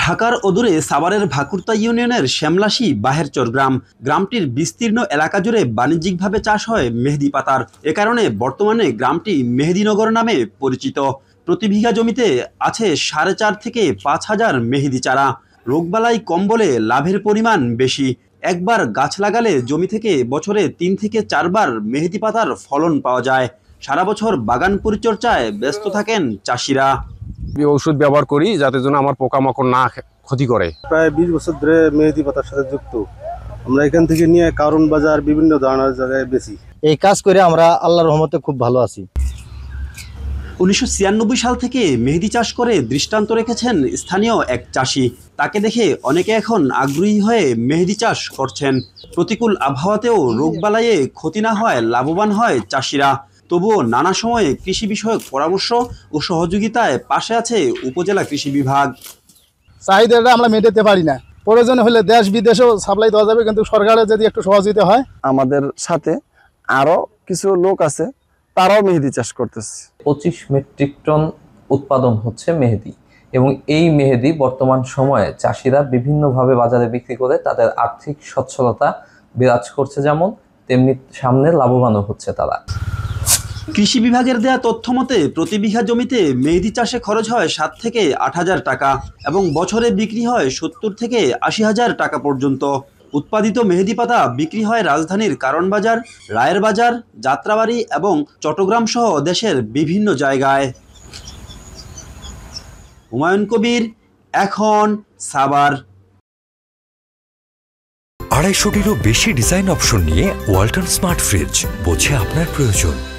ঢাকার অদূরে সাভারের ভাকুরতা ইউনিয়নের শ্যামলাসি বাহেরচর গ্রাম গ্রামটির বিস্তীর্ণ এলাকা জুড়ে বাণিজ্যিকভাবে চাষ হয় মেহেদি পাতার এ কারণে বর্তমানে গ্রামটি মেহেদিনগর নামে পরিচিত প্রতি বিঘা জমিতে আছে সাড়ে চার থেকে পাঁচ হাজার মেহেদি চারা রোগবালাই কম বলে লাভের পরিমাণ বেশি একবার গাছ লাগালে জমি থেকে বছরে তিন থেকে চারবার মেহেদি পাতার ফলন পাওয়া যায় সারা বছর বাগান পরিচর্যায় ব্যস্ত থাকেন চাষিরা ওষুধ ব্যবহার করি যাতে যেন আমার পোকামাকড় না ক্ষতি করে প্রায় বিশ বছর ধরে মেহেদি পাতার সাথে যুক্ত আমরা এখান থেকে নিয়ে কারণ বাজার বিভিন্ন ধরনের জায়গায় বেশি এই কাজ করে আমরা আল্লাহ রহমতে খুব ভালো আছি উনিশশো সাল থেকে মেহেদি চাষ করে দৃষ্টান্ত রেখেছেন স্থানীয় এক চাষি তাকে দেখে অনেকে এখন আগ্রহী হয়ে মেহেদি চাষ করছেন প্রতিকূল আবহাওয়াতেও বালাইয়ে ক্ষতি না হয় লাভবান হয় চাষিরা তবুও নানা সময়ে কৃষি বিষয়ক পরামর্শ ও সহযোগিতায় পাশে আছে উপজেলা কৃষি বিভাগ চাহিদাটা আমরা মেটাতে পারি না প্রয়োজন হলে দেশ বিদেশেও সাপ্লাই দেওয়া যাবে কিন্তু সরকারের যদি একটু সহযোগিতা হয় আমাদের সাথে আরও কিছু লোক আছে তারাও মেহেদি চাষ করতেছে পঁচিশ মেট্রিক টন উৎপাদন হচ্ছে মেহেদি এবং এই মেহেদি বর্তমান সময়ে চাষিরা বিভিন্নভাবে বাজারে বিক্রি করে তাদের আর্থিক সচ্ছলতা বিরাজ করছে যেমন তেমনি সামনে লাভবানও হচ্ছে তারা কৃষি বিভাগের দেয়া তথ্য মতে প্রতি বিঘা জমিতে মেহেদি চাষে খরচ হয় সাত থেকে আট হাজার টাকা এবং বছরে বিক্রি হয় সত্তর থেকে আশি হাজার টাকা পর্যন্ত উৎপাদিত মেহেদি পাতা বিক্রি হয় রাজধানীর কারণ বাজার রায়ের বাজার যাত্রাবাড়ি এবং চট্টগ্রাম সহ দেশের বিভিন্ন জায়গায় হুমায়ুন কবির এখন সাবার আড়াইশোটিরও বেশি ডিজাইন অপশন নিয়ে ওয়াল্টন স্মার্ট ফ্রিজ বোঝে আপনার প্রয়োজন